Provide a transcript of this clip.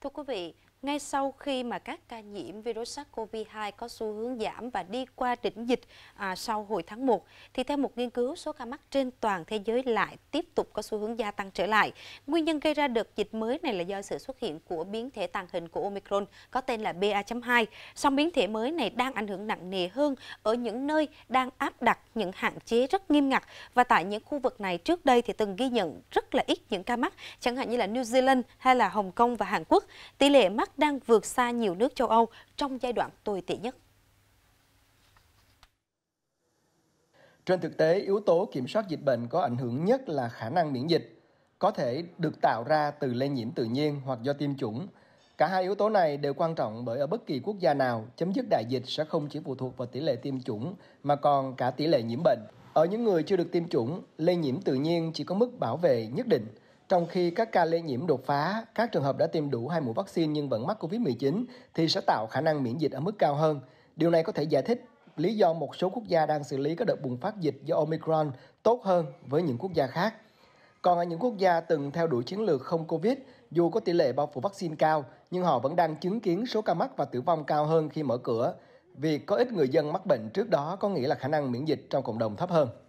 Thưa quý vị, ngay sau khi mà các ca nhiễm virus SARS-CoV-2 có xu hướng giảm và đi qua đỉnh dịch à, sau hồi tháng 1, thì theo một nghiên cứu, số ca mắc trên toàn thế giới lại tiếp tục có xu hướng gia tăng trở lại. Nguyên nhân gây ra đợt dịch mới này là do sự xuất hiện của biến thể tàng hình của Omicron có tên là BA.2. Song biến thể mới này đang ảnh hưởng nặng nề hơn ở những nơi đang áp đặt những hạn chế rất nghiêm ngặt và tại những khu vực này trước đây thì từng ghi nhận rất là ít những ca mắc, chẳng hạn như là New Zealand hay là Hồng Kông và Hàn Quốc. Tỷ lệ mắc Đức đang vượt xa nhiều nước châu Âu trong giai đoạn tồi tệ nhất. Trên thực tế, yếu tố kiểm soát dịch bệnh có ảnh hưởng nhất là khả năng miễn dịch, có thể được tạo ra từ lây nhiễm tự nhiên hoặc do tiêm chủng. Cả hai yếu tố này đều quan trọng bởi ở bất kỳ quốc gia nào, chấm dứt đại dịch sẽ không chỉ phụ thuộc vào tỷ lệ tiêm chủng mà còn cả tỷ lệ nhiễm bệnh. Ở những người chưa được tiêm chủng, lây nhiễm tự nhiên chỉ có mức bảo vệ nhất định – trong khi các ca lây nhiễm đột phá, các trường hợp đã tiêm đủ hai mũi vaccine nhưng vẫn mắc COVID-19 thì sẽ tạo khả năng miễn dịch ở mức cao hơn. Điều này có thể giải thích lý do một số quốc gia đang xử lý các đợt bùng phát dịch do Omicron tốt hơn với những quốc gia khác. Còn ở những quốc gia từng theo đuổi chiến lược không COVID, dù có tỷ lệ bao phủ vaccine cao, nhưng họ vẫn đang chứng kiến số ca mắc và tử vong cao hơn khi mở cửa. Việc có ít người dân mắc bệnh trước đó có nghĩa là khả năng miễn dịch trong cộng đồng thấp hơn.